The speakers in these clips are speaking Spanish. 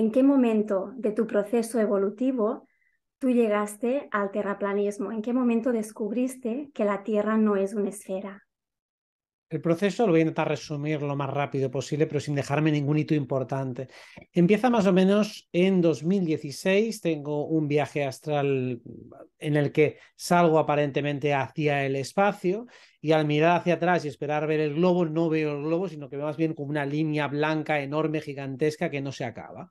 en qué momento de tu proceso evolutivo tú llegaste al terraplanismo, en qué momento descubriste que la Tierra no es una esfera. El proceso lo voy a intentar resumir lo más rápido posible, pero sin dejarme ningún hito importante. Empieza más o menos en 2016. Tengo un viaje astral en el que salgo aparentemente hacia el espacio y al mirar hacia atrás y esperar ver el globo, no veo el globo, sino que veo más bien como una línea blanca enorme, gigantesca que no se acaba.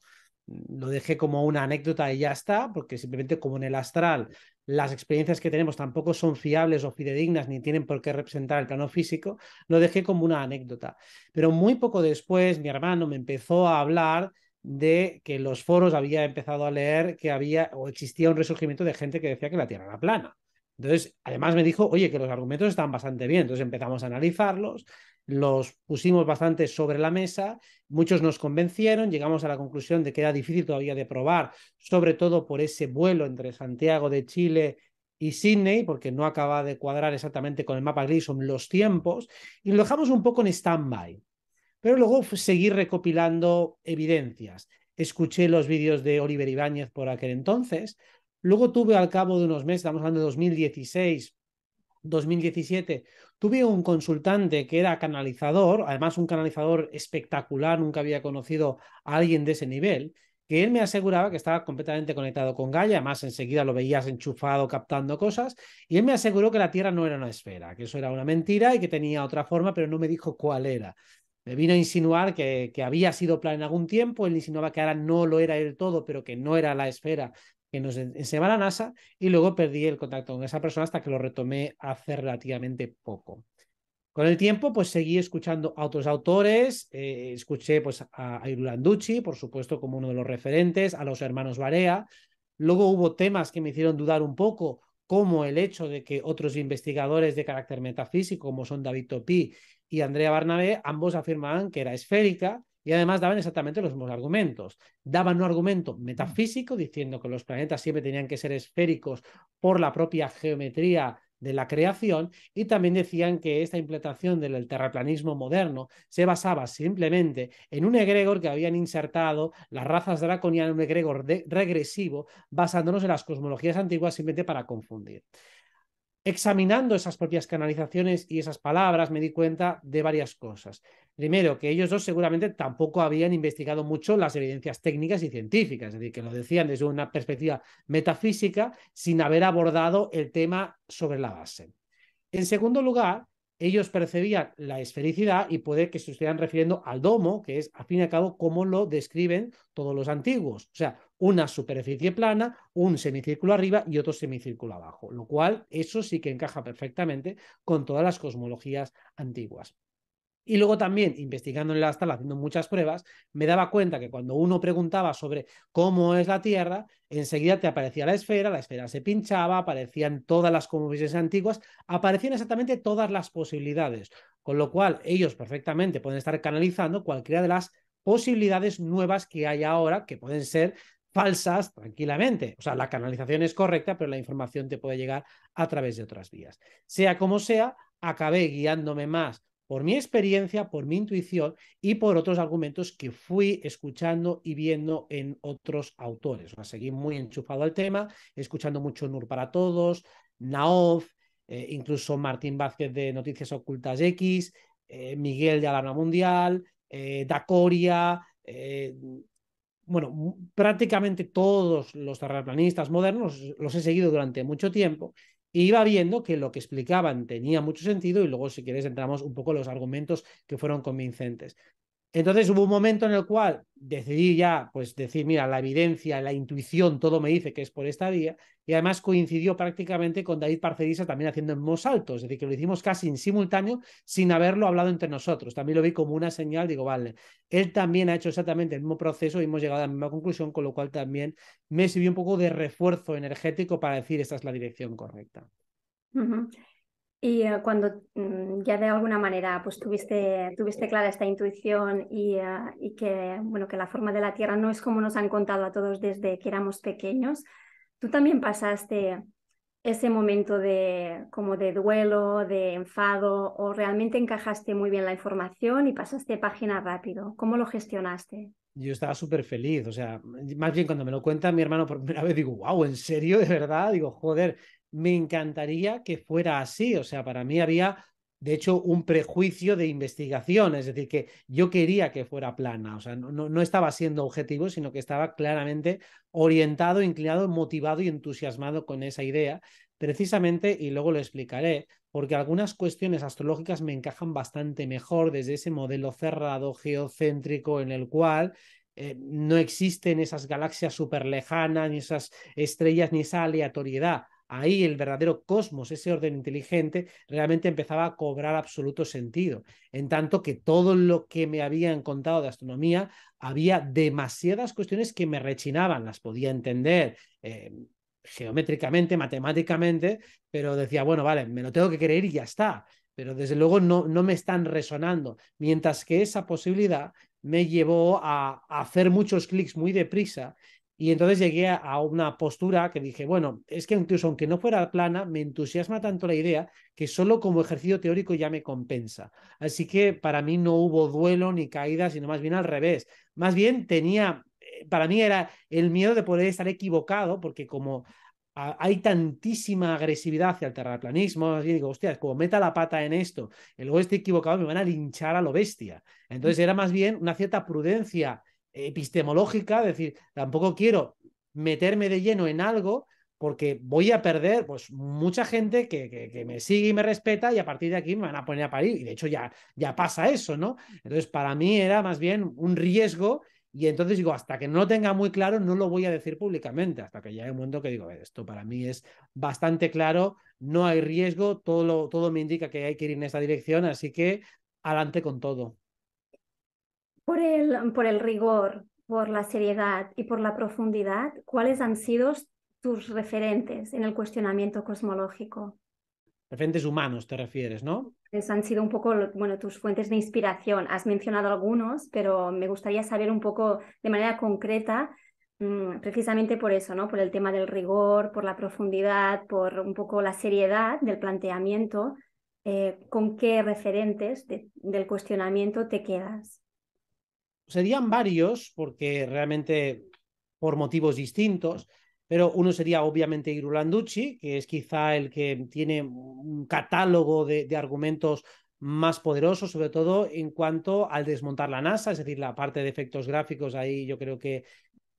Lo dejé como una anécdota y ya está, porque simplemente como en el astral las experiencias que tenemos tampoco son fiables o fidedignas ni tienen por qué representar el plano físico, lo dejé como una anécdota. Pero muy poco después mi hermano me empezó a hablar de que los foros había empezado a leer que había o existía un resurgimiento de gente que decía que la Tierra era plana. Entonces, además me dijo, oye, que los argumentos están bastante bien. Entonces empezamos a analizarlos los pusimos bastante sobre la mesa, muchos nos convencieron, llegamos a la conclusión de que era difícil todavía de probar, sobre todo por ese vuelo entre Santiago de Chile y Sydney, porque no acaba de cuadrar exactamente con el mapa Gleason los tiempos, y lo dejamos un poco en stand-by. Pero luego seguí recopilando evidencias. Escuché los vídeos de Oliver Ibáñez por aquel entonces. Luego tuve al cabo de unos meses, estamos hablando de 2016, 2017, Tuve un consultante que era canalizador, además un canalizador espectacular, nunca había conocido a alguien de ese nivel, que él me aseguraba que estaba completamente conectado con Gaia, además enseguida lo veías enchufado, captando cosas, y él me aseguró que la Tierra no era una esfera, que eso era una mentira y que tenía otra forma, pero no me dijo cuál era. Me vino a insinuar que, había sido plan en algún tiempo, él insinuaba que ahora no lo era del todo, pero que no era la esfera, que nos enseñaba la NASA y luego perdí el contacto con esa persona hasta que lo retomé hace relativamente poco. Con el tiempo, pues seguí escuchando a otros autores, eh, escuché pues a, a Irulanducci, por supuesto, como uno de los referentes, a los hermanos Barea. Luego hubo temas que me hicieron dudar un poco, como el hecho de que otros investigadores de carácter metafísico, como son David Topí y Andrea Barnabé, ambos afirmaban que era esférica, y además daban exactamente los mismos argumentos. Daban un argumento metafísico diciendo que los planetas siempre tenían que ser esféricos por la propia geometría de la creación y también decían que esta implantación del terraplanismo moderno se basaba simplemente en un egregor que habían insertado las razas draconianas, un egregor regresivo basándonos en las cosmologías antiguas simplemente para confundir. Examinando esas propias canalizaciones y esas palabras me di cuenta de varias cosas. Primero, que ellos dos seguramente tampoco habían investigado mucho las evidencias técnicas y científicas, es decir, que lo decían desde una perspectiva metafísica sin haber abordado el tema sobre la base. En segundo lugar, ellos percibían la esfericidad y puede que se estuvieran refiriendo al domo, que es, al fin y al cabo, como lo describen todos los antiguos. O sea, una superficie plana, un semicírculo arriba y otro semicírculo abajo, lo cual eso sí que encaja perfectamente con todas las cosmologías antiguas. Y luego también, investigando en la sala, haciendo muchas pruebas, me daba cuenta que cuando uno preguntaba sobre cómo es la Tierra, enseguida te aparecía la esfera, la esfera se pinchaba, aparecían todas las convicciones antiguas, aparecían exactamente todas las posibilidades, con lo cual ellos perfectamente pueden estar canalizando cualquiera de las posibilidades nuevas que hay ahora, que pueden ser falsas tranquilamente. O sea, la canalización es correcta, pero la información te puede llegar a través de otras vías. Sea como sea, acabé guiándome más por mi experiencia, por mi intuición y por otros argumentos que fui escuchando y viendo en otros autores. seguí muy enchufado al tema, escuchando mucho NUR para todos, Naof, eh, incluso Martín Vázquez de Noticias Ocultas X, eh, Miguel de Alarma Mundial, eh, Dacoria, bueno, prácticamente todos los terraplanistas modernos los he seguido durante mucho tiempo y iba viendo que lo que explicaban tenía mucho sentido y luego si quieres entramos un poco en los argumentos que fueron convincentes. Entonces hubo un momento en el cual decidí ya, pues decir, mira, la evidencia, la intuición, todo me dice que es por esta vía, y además coincidió prácticamente con David Parcerisa también haciendo en Mos es decir, que lo hicimos casi en simultáneo sin haberlo hablado entre nosotros. También lo vi como una señal, digo, vale, él también ha hecho exactamente el mismo proceso y hemos llegado a la misma conclusión, con lo cual también me sirvió un poco de refuerzo energético para decir, esta es la dirección correcta. Y eh, cuando mm, ya de alguna manera pues, tuviste, tuviste clara esta intuición eh, y, que, bueno, que la forma de la Tierra no es como nos han contado a todos desde que éramos pequeños, tú también pasaste ese momento de, como de duelo, de enfado, o realmente encajaste muy bien la información y pasaste página rápido. ¿Cómo lo gestionaste? Yo estaba súper feliz, o sea, más bien cuando me lo cuenta mi hermano por primera vez, digo, wow, ¿en serio? ¿De verdad? Digo, joder, me encantaría que fuera así. O sea, para mí había, de hecho, un prejuicio de investigación, es decir, que yo quería que fuera plana, o sea, no, estaba siendo objetivo, sino que estaba claramente orientado, inclinado, motivado y entusiasmado con esa idea, precisamente, y luego lo explicaré, porque algunas cuestiones astrológicas me encajan bastante mejor desde ese modelo cerrado, geocéntrico, en el cual eh, no existen esas galaxias súper lejanas, ni esas estrellas, ni esa aleatoriedad ahí el verdadero cosmos, ese orden inteligente, realmente empezaba a cobrar absoluto sentido, en tanto que todo lo que me habían contado de astronomía, había demasiadas cuestiones que me rechinaban, las podía entender. Eh, geométricamente, matemáticamente, pero decía, bueno, vale, me lo tengo que creer y ya está, pero desde luego no, no me están resonando, mientras que esa posibilidad me llevó a, a hacer muchos clics muy deprisa y entonces llegué a una postura que dije, bueno, es que incluso aunque no fuera plana, me entusiasma tanto la idea que solo como ejercicio teórico ya me compensa. Así que para mí no hubo duelo ni caída, sino más bien al revés. Más bien tenía, eh, para mí era el miedo de poder estar equivocado, porque como hay tantísima agresividad hacia el terraplanismo, así digo, hostia, como meta la pata en esto, y luego estoy equivocado, me van a linchar a lo bestia. Entonces mm. era más bien una cierta prudencia epistemológica, es decir, tampoco quiero meterme de lleno en algo porque voy a perder pues mucha gente que, me sigue y me respeta y a partir de aquí me van a poner a parir y de hecho ya, ya pasa eso, ¿no? Entonces para mí era más bien un riesgo y entonces digo, hasta que no tenga muy claro, no lo voy a decir públicamente, hasta que llegue un momento que digo, esto para mí es bastante claro, no hay riesgo, todo, lo, todo me indica que hay que ir en esa dirección, así que adelante con todo. Por el, rigor, por la seriedad y por la profundidad, ¿cuáles han sido tus referentes en el cuestionamiento cosmológico? Referentes humanos te refieres, ¿no? Pues han sido un poco bueno, tus fuentes de inspiración. Has mencionado algunos, pero me gustaría saber un poco de manera concreta, mm, precisamente por eso, ¿no? Por el tema del rigor, por la profundidad, por un poco la seriedad del planteamiento, eh, ¿con qué referentes del cuestionamiento te quedas? serían varios, porque realmente por motivos distintos, pero uno sería obviamente Irulanducci, que es quizá el que tiene un catálogo de, argumentos más poderosos, sobre todo en cuanto al desmontar la NASA, es decir, la parte de efectos gráficos, ahí yo creo que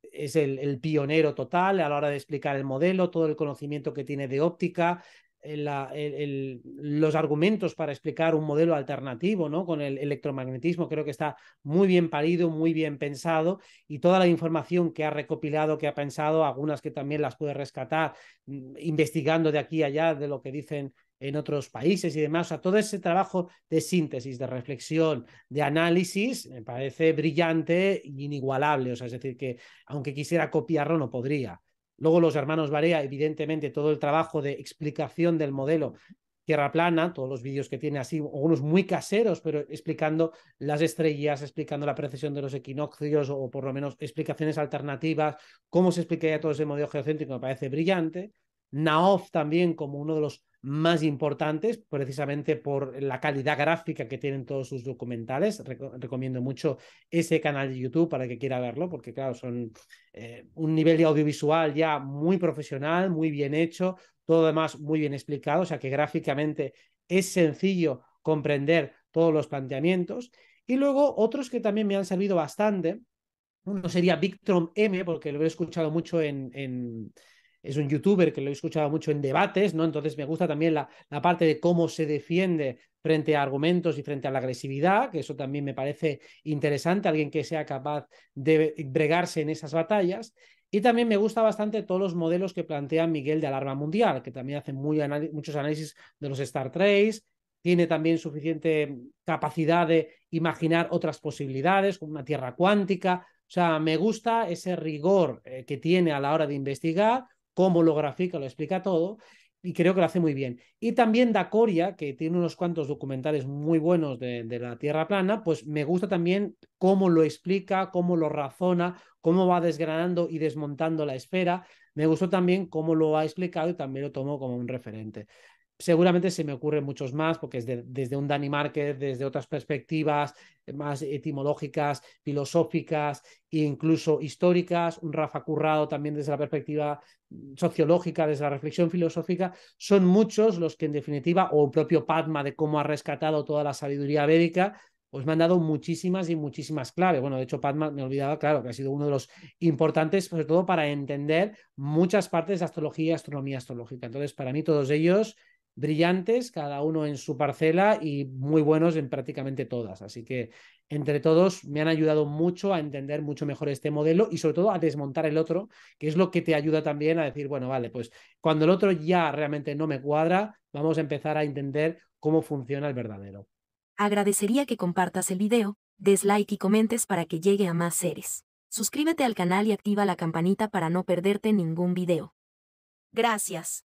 es el, el, pionero total a la hora de explicar el modelo, todo el conocimiento que tiene de óptica, los argumentos para explicar un modelo alternativo, ¿no? Con el electromagnetismo, creo que está muy bien parido, muy bien pensado, y toda la información que ha recopilado, que ha pensado, algunas que también las puede rescatar, mm, investigando de aquí a allá de lo que dicen en otros países y demás. O sea, todo ese trabajo de síntesis, de reflexión, de análisis, me parece brillante e inigualable. O sea, es decir, que aunque quisiera copiarlo, no podría. Luego los hermanos Barea, evidentemente, todo el trabajo de explicación del modelo Tierra plana, todos los vídeos que tiene así, algunos muy caseros, pero explicando las estrellas, explicando la precesión de los equinoccios o por lo menos explicaciones alternativas, cómo se explicaría todo ese modelo geocéntrico, me parece brillante. Naof también como uno de los más importantes, precisamente por la calidad gráfica que tienen todos sus documentales. recomiendo mucho ese canal de YouTube para que quiera verlo, porque claro, son eh, un nivel de audiovisual ya muy profesional, muy bien hecho, todo demás muy bien explicado, o sea que gráficamente es sencillo comprender todos los planteamientos. Y luego otros que también me han servido bastante, uno sería Victrom M, porque lo he escuchado mucho en es un youtuber que lo he escuchado mucho en debates, ¿no? Entonces me gusta también la, parte de cómo se defiende frente a argumentos y frente a la agresividad, que eso también me parece interesante, alguien que sea capaz de bregarse en esas batallas. Y también me gusta bastante todos los modelos que plantea Miguel de Alarma Mundial, que también hace muy muchos análisis de los Star trek tiene también suficiente capacidad de imaginar otras posibilidades, como una tierra cuántica. O sea, me gusta ese rigor eh, que tiene a la hora de investigar, cómo lo grafica, lo explica todo, y creo que lo hace muy bien. Y también Dacoria, que tiene unos cuantos documentales muy buenos de, de, la Tierra plana, pues me gusta también cómo lo explica, cómo lo razona, cómo va desgranando y desmontando la esfera. Me gustó también cómo lo ha explicado y también lo tomo como un referente. Seguramente se me ocurren muchos más, porque desde, un Dani Market, desde otras perspectivas eh, más etimológicas, filosóficas e incluso históricas, un Rafa Currado también desde la perspectiva mm, sociológica, desde la reflexión filosófica, son muchos los que en definitiva, o el propio Padma de cómo ha rescatado toda la sabiduría védica, pues me han dado muchísimas y muchísimas claves. Bueno, de hecho, Padma me olvidaba, claro, que ha sido uno de los importantes, sobre todo para entender muchas partes de astrología y astronomía astrológica. Entonces, para mí, todos ellos brillantes, cada uno en su parcela y muy buenos en prácticamente todas. Así que entre todos me han ayudado mucho a entender mucho mejor este modelo y sobre todo a desmontar el otro, que es lo que te ayuda también a decir, bueno, vale, pues cuando el otro ya realmente no me cuadra, vamos a empezar a entender cómo funciona el verdadero. Agradecería que compartas el video, des like y comentes para que llegue a más seres. Suscríbete al canal y activa la campanita para no perderte ningún video. Gracias.